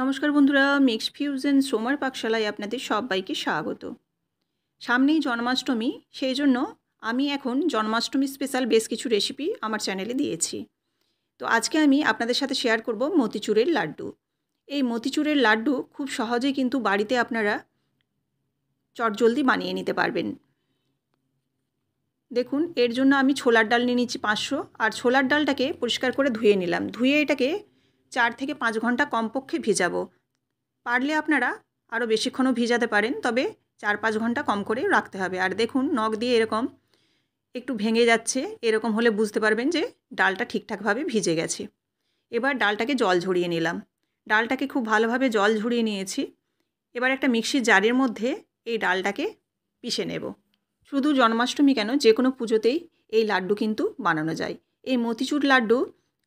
নমস্কার বন্ধুরা mix fusion সোমার পাকশালায় আপনাদের সবাইকে স্বাগত সামনেই জন্মাষ্টমী সেই জন্য আমি এখন জন্মাষ্টমী স্পেশাল বেশ কিছু রেসিপি আমার চ্যানেলে দিয়েছি তো আজকে আমি আপনাদের সাথে শেয়ার করব মতিচুরের লাড্ডু এই মতিচুরের লাড্ডু খুব সহজে কিন্তু বাড়িতে আপনারা চটজলদি বানিয়ে নিতে পারবেন দেখুন এর জন্য আমি ছোলার ডাল নিয়ে নিচ্ছি পাঁচশো আর ছোলার ডালটাকে পরিষ্কার করে ধুয়ে নিলাম ধুয়ে এটাকে চার থেকে পাঁচ ঘন্টা কমপক্ষে ভিজাবো পারলে আপনারা আরও বেশিক্ষণও ভিজাতে পারেন তবে চার পাঁচ ঘন্টা কম করে রাখতে হবে আর দেখুন নখ দিয়ে এরকম একটু ভেঙে যাচ্ছে এরকম হলে বুঝতে পারবেন যে ডালটা ঠিকঠাকভাবে ভিজে গেছে এবার ডালটাকে জল ঝরিয়ে নিলাম ডালটাকে খুব ভালোভাবে জল ঝরিয়ে নিয়েছি এবার একটা মিক্সির জারের মধ্যে এই ডালটাকে পিষে নেব শুধু জন্মাষ্টমী কেন যে কোনো পুজোতেই এই লাড্ডু কিন্তু বানানো যায় এই মতিচুর লাড্ডু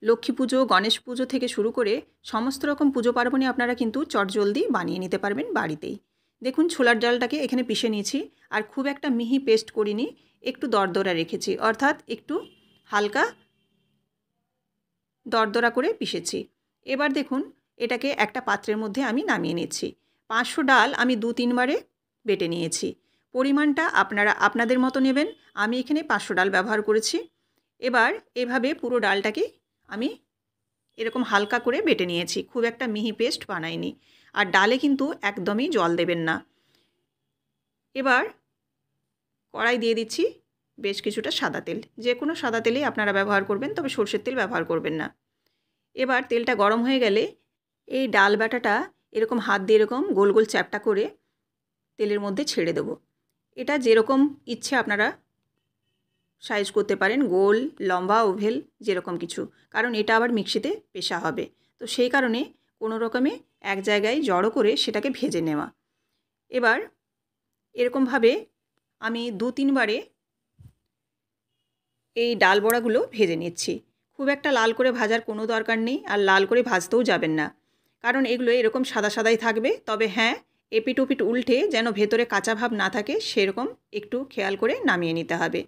লক্ষ্মী পুজো গণেশ পুজো থেকে শুরু করে সমস্ত রকম পুজো পার্বণে আপনারা কিন্তু চটজলদি বানিয়ে নিতে পারবেন বাড়িতেই দেখুন ছোলার ডালটাকে এখানে পিষে নিয়েছি আর খুব একটা মিহি পেস্ট করিনি একটু দরদরা রেখেছি অর্থাৎ একটু হালকা দরদরা করে পিষেছি এবার দেখুন এটাকে একটা পাত্রের মধ্যে আমি নামিয়ে নিচ্ছি পাঁচশো ডাল আমি দু তিনবারে বেটে নিয়েছি পরিমাণটা আপনারা আপনাদের মতো নেবেন আমি এখানে পাঁচশো ডাল ব্যবহার করেছি এবার এভাবে পুরো ডালটাকে আমি এরকম হালকা করে বেটে নিয়েছি খুব একটা মিহি পেস্ট বানাইনি আর ডালে কিন্তু একদমই জল দেবেন না এবার কড়াই দিয়ে দিচ্ছি বেশ কিছুটা সাদা তেল যে কোনো সাদা তেলেই আপনারা ব্যবহার করবেন তবে সর্ষের তেল ব্যবহার করবেন না এবার তেলটা গরম হয়ে গেলে এই ডাল ব্যাটাটা এরকম হাত দিয়ে এরকম গোল গোল চ্যাপটা করে তেলের মধ্যে ছেড়ে দেবো এটা যেরকম ইচ্ছে আপনারা সাইজ করতে পারেন গোল লম্বা ওভেল যেরকম কিছু কারণ এটা আবার মিক্সিতে পেশা হবে তো সেই কারণে কোনো রকমে এক জায়গায় জড়ো করে সেটাকে ভেজে নেওয়া এবার এরকমভাবে আমি দু তিনবারে এই ডাল বড়াগুলো ভেজে নিচ্ছি খুব একটা লাল করে ভাজার কোনো দরকার নেই আর লাল করে ভাজতেও যাবেন না কারণ এগুলো এরকম সাদা সাদাই থাকবে তবে হ্যাঁ এপিট উল্টে যেন ভেতরে কাঁচা ভাব না থাকে সেরকম একটু খেয়াল করে নামিয়ে নিতে হবে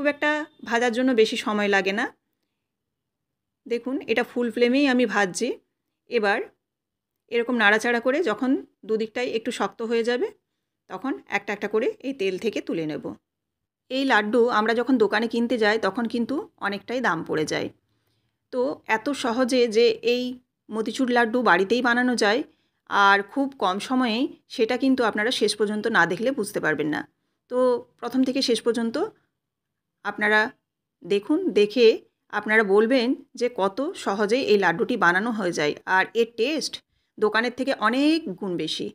খুব একটা ভাজার জন্য বেশি সময় লাগে না দেখুন এটা ফুল ফ্লেমেই আমি ভাজছি এবার এরকম নাড়াচাড়া করে যখন দুদিকটাই একটু শক্ত হয়ে যাবে তখন একটা একটা করে এই তেল থেকে তুলে নেব এই লাড্ডু আমরা যখন দোকানে কিনতে যাই তখন কিন্তু অনেকটাই দাম পড়ে যায় তো এত সহজে যে এই মতিচুর লাড্ডু বাড়িতেই বানানো যায় আর খুব কম সময়ে সেটা কিন্তু আপনারা শেষ পর্যন্ত না দেখলে বুঝতে পারবেন না তো প্রথম থেকে শেষ পর্যন্ত আপনারা দেখুন দেখে আপনারা বলবেন যে কত সহজেই এই লাড্ডুটি বানানো হয়ে যায় আর এর টেস্ট দোকানের থেকে অনেক গুণ বেশি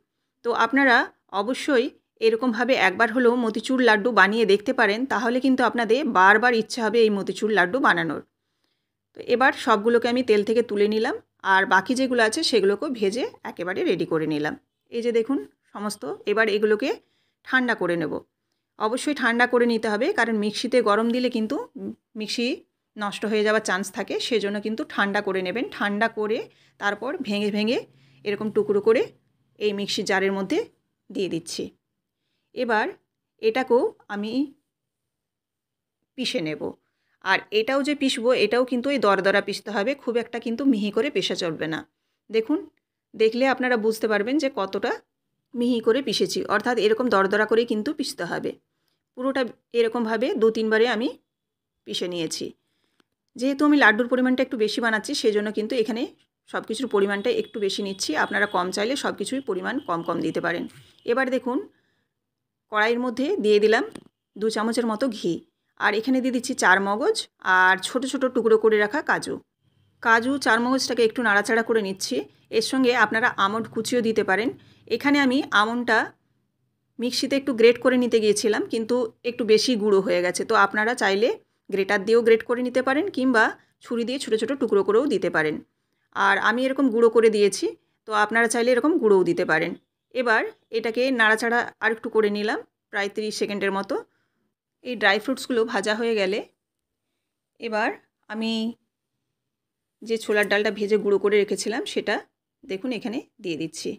তো আপনারা অবশ্যই এরকমভাবে একবার হলেও মতিচুর লাড্ডু বানিয়ে দেখতে পারেন তাহলে কিন্তু আপনাদের বারবার ইচ্ছা হবে এই মতিচুর লাড্ডু বানানোর তো এবার সবগুলোকে আমি তেল থেকে তুলে নিলাম আর বাকি যেগুলো আছে সেগুলোকে ভেজে একেবারে রেডি করে নিলাম এই যে দেখুন সমস্ত এবার এগুলোকে ঠান্ডা করে নেব অবশ্যই ঠান্ডা করে নিতে হবে কারণ মিক্সিতে গরম দিলে কিন্তু মিক্সি নষ্ট হয়ে যাওয়ার চান্স থাকে সেজন্য কিন্তু ঠান্ডা করে নেবেন ঠান্ডা করে তারপর ভেঙে ভেঙে এরকম টুকরো করে এই মিক্সি জারের মধ্যে দিয়ে দিচ্ছি এবার এটাকেও আমি পিষে নেব আর এটাও যে পিষবো এটাও কিন্তু এই দরদরা পিষতে হবে খুব একটা কিন্তু মিহি করে পেশা চলবে না দেখুন দেখলে আপনারা বুঝতে পারবেন যে কতটা মিহি করে পিষেছি অর্থাৎ এরকম দরদরা করে কিন্তু পিষতে হবে পুরোটা এরকমভাবে দু তিনবারে আমি পিষে নিয়েছি যেহেতু আমি লাড্ডুর পরিমাণটা একটু বেশি বানাচ্ছি সেজন্য কিন্তু এখানে সব কিছুর পরিমাণটা একটু বেশি নিচ্ছি আপনারা কম চাইলে সব কিছুই পরিমাণ কম কম দিতে পারেন এবার দেখুন কড়াইয়ের মধ্যে দিয়ে দিলাম দু চামচের মতো ঘি আর এখানে দিয়ে দিচ্ছি চার মগজ আর ছোট ছোট টুকরো করে রাখা কাজু কাজু চার মগজটাকে একটু নাড়াচাড়া করে নিচ্ছি এর সঙ্গে আপনারা আমন্ড কুচিও দিতে পারেন এখানে আমি আমন্ডটা মিক্সিতে একটু গ্রেট করে নিতে গিয়েছিলাম কিন্তু একটু বেশি গুঁড়ো হয়ে গেছে তো আপনারা চাইলে গ্রেটার দিয়েও গ্রেট করে নিতে পারেন কিংবা ছুরি দিয়ে ছোটো ছোটো টুকরো করেও দিতে পারেন আর আমি এরকম গুঁড়ো করে দিয়েছি তো আপনারা চাইলে এরকম গুঁড়োও দিতে পারেন এবার এটাকে নাড়াচাড়া আর একটু করে নিলাম প্রায় তিরিশ সেকেন্ডের মতো এই ড্রাই ফ্রুটসগুলো ভাজা হয়ে গেলে এবার আমি যে ছোলার ডালটা ভেজে গুঁড়ো করে রেখেছিলাম সেটা দেখুন এখানে দিয়ে দিচ্ছি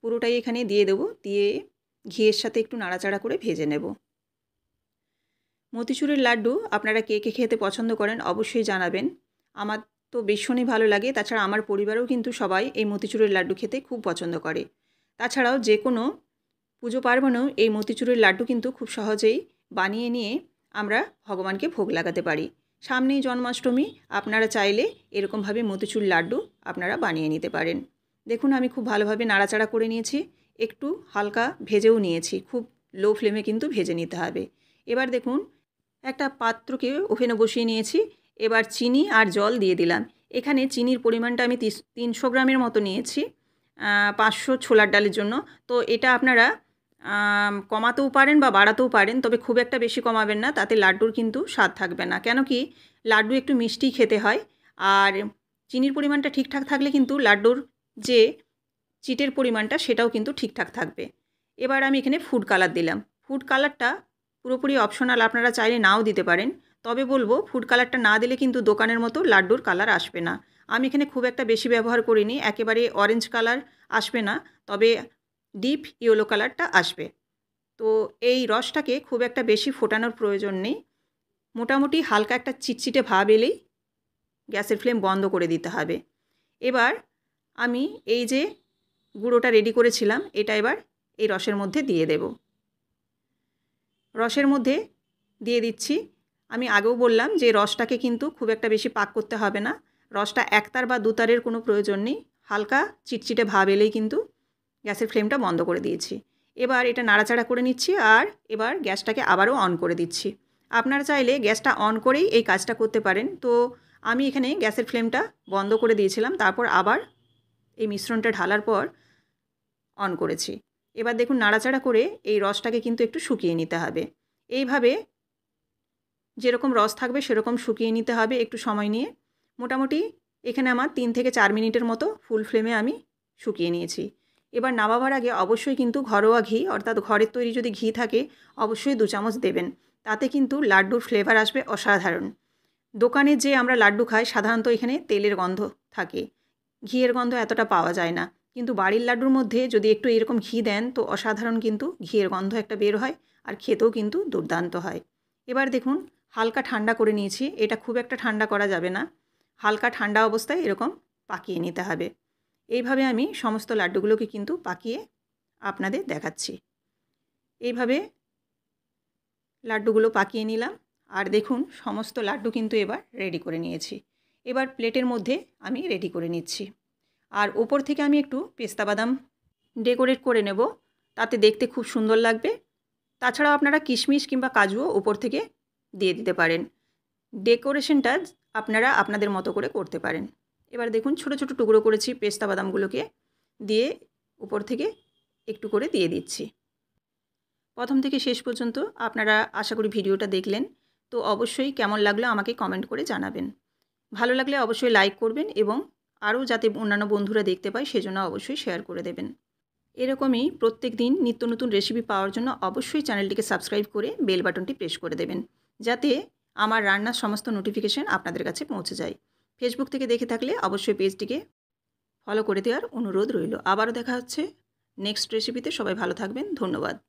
পুরোটাই এখানে দিয়ে দেবো দিয়ে ঘিয়ের সাথে একটু নাড়াচাড়া করে ভেজে নেব মতিচুরের লাড্ডু আপনারা কে কে খেতে পছন্দ করেন অবশ্যই জানাবেন আমার তো ভীষণই ভালো লাগে তাছাড়া আমার পরিবারেও কিন্তু সবাই এই মতিচুরের লাড্ডু খেতে খুব পছন্দ করে তাছাড়াও যে কোনো পুজো পার্বণেও এই মতিচুরের লাড্ডু কিন্তু খুব সহজেই বানিয়ে নিয়ে আমরা ভগবানকে ভোগ লাগাতে পারি সামনেই জন্মাষ্টমী আপনারা চাইলে এরকমভাবে মতিচুর লাড্ডু আপনারা বানিয়ে নিতে পারেন দেখুন আমি খুব ভালোভাবে নাড়াচাড়া করে নিয়েছি একটু হালকা ভেজেও নিয়েছি খুব লো ফ্লেমে কিন্তু ভেজে নিতে হবে এবার দেখুন একটা পাত্রকে ওভেনে বসিয়ে নিয়েছি এবার চিনি আর জল দিয়ে দিলাম এখানে চিনির পরিমাণটা আমি তিনশো গ্রামের মতো নিয়েছি পাঁচশো ছোলার ডালের জন্য তো এটা আপনারা কমাতেও পারেন বা বাড়াতেও পারেন তবে খুব একটা বেশি কমাবেন না তাতে লাড্ডুর কিন্তু স্বাদ থাকবে না কেন কি লাড্ডু একটু মিষ্টি খেতে হয় আর চিনির পরিমাণটা ঠিকঠাক থাকলে কিন্তু লাড্ডুর যে চিটের পরিমাণটা সেটাও কিন্তু ঠিকঠাক থাকবে এবার আমি এখানে ফুড কালার দিলাম ফুড কালারটা পুরোপুরি অপশনাল আপনারা চাইলে নাও দিতে পারেন তবে বলবো ফুড কালারটা না দিলে কিন্তু দোকানের মতো লাড্ডুর কালার আসবে না আমি এখানে খুব একটা বেশি ব্যবহার করিনি একেবারে অরেঞ্জ কালার আসবে না তবে ডিপ ইয়েলো কালারটা আসবে তো এই রসটাকে খুব একটা বেশি ফোটানোর প্রয়োজন নেই মোটামুটি হালকা একটা চিটচিটে ভাব এলেই গ্যাসের ফ্লেম বন্ধ করে দিতে হবে এবার আমি এই যে গুঁড়োটা রেডি করেছিলাম এটা এবার এই রসের মধ্যে দিয়ে দেব রসের মধ্যে দিয়ে দিচ্ছি আমি আগেও বললাম যে রসটাকে কিন্তু খুব একটা বেশি পাক করতে হবে না রসটা একতার বা দুতারের কোনো প্রয়োজন নেই হালকা চিটচিটে ভাব এলেই কিন্তু গ্যাসের ফ্লেমটা বন্ধ করে দিয়েছি এবার এটা নাড়াচাড়া করে নিচ্ছি আর এবার গ্যাসটাকে আবারও অন করে দিচ্ছি আপনারা চাইলে গ্যাসটা অন করেই এই কাজটা করতে পারেন তো আমি এখানে গ্যাসের ফ্লেমটা বন্ধ করে দিয়েছিলাম তারপর আবার এই মিশ্রণটা ঢালার পর অন করেছি এবার দেখুন নাড়াচাড়া করে এই রসটাকে কিন্তু একটু শুকিয়ে নিতে হবে এইভাবে যেরকম রস থাকবে সেরকম শুকিয়ে নিতে হবে একটু সময় নিয়ে মোটামুটি এখানে আমার তিন থেকে চার মিনিটের মতো ফুল ফ্লেমে আমি শুকিয়ে নিয়েছি এবার নামাবার আগে অবশ্যই কিন্তু ঘরোয়া ঘি অর্থাৎ ঘরের তৈরি যদি ঘি থাকে অবশ্যই দু চামচ দেবেন তাতে কিন্তু লাড্ডুর ফ্লেভার আসবে অসাধারণ দোকানে যে আমরা লাড্ডু খাই সাধারণত এখানে তেলের গন্ধ থাকে ঘিয়ের গন্ধ এতটা পাওয়া যায় না কিন্তু বাড়ির লাড্ডুর মধ্যে যদি একটু এরকম ঘি দেন তো অসাধারণ কিন্তু ঘিয়ের গন্ধ একটা বের হয় আর খেতেও কিন্তু দুর্দান্ত হয় এবার দেখুন হালকা ঠান্ডা করে নিয়েছি এটা খুব একটা ঠান্ডা করা যাবে না হালকা ঠান্ডা অবস্থায় এরকম পাকিয়ে নিতে হবে এইভাবে আমি সমস্ত লাড্ডুগুলোকে কিন্তু পাকিয়ে আপনাদের দেখাচ্ছি এইভাবে লাড্ডুগুলো পাকিয়ে নিলাম আর দেখুন সমস্ত লাড্ডু কিন্তু এবার রেডি করে নিয়েছি এবার প্লেটের মধ্যে আমি রেডি করে নিচ্ছি আর ওপর থেকে আমি একটু পেস্তা বাদাম ডেকোরেট করে নেব তাতে দেখতে খুব সুন্দর লাগবে তাছাড়াও আপনারা কিশমিশ কিংবা কাজুও ওপর থেকে দিয়ে দিতে পারেন ডেকোরেশনটা আপনারা আপনাদের মতো করে করতে পারেন এবার দেখুন ছোট ছোট টুকরো করেছি পেস্তা বাদামগুলোকে দিয়ে উপর থেকে একটু করে দিয়ে দিচ্ছি প্রথম থেকে শেষ পর্যন্ত আপনারা আশা করি ভিডিওটা দেখলেন তো অবশ্যই কেমন লাগলো আমাকে কমেন্ট করে জানাবেন ভালো লাগলে অবশ্যই লাইক করবেন এবং আরও যাতে অন্যান্য বন্ধুরা দেখতে পায় সেজন্য অবশ্যই শেয়ার করে দেবেন এরকমই প্রত্যেক দিন নিত্য নতুন রেসিপি পাওয়ার জন্য অবশ্যই চ্যানেলটিকে সাবস্ক্রাইব করে বেল বাটনটি প্রেস করে দেবেন যাতে আমার রান্নার সমস্ত নোটিফিকেশান আপনাদের কাছে পৌঁছে যায় ফেসবুক থেকে দেখে থাকলে অবশ্যই পেজটিকে ফলো করে দেওয়ার অনুরোধ রইল আবারও দেখা হচ্ছে নেক্সট রেসিপিতে সবাই ভালো থাকবেন ধন্যবাদ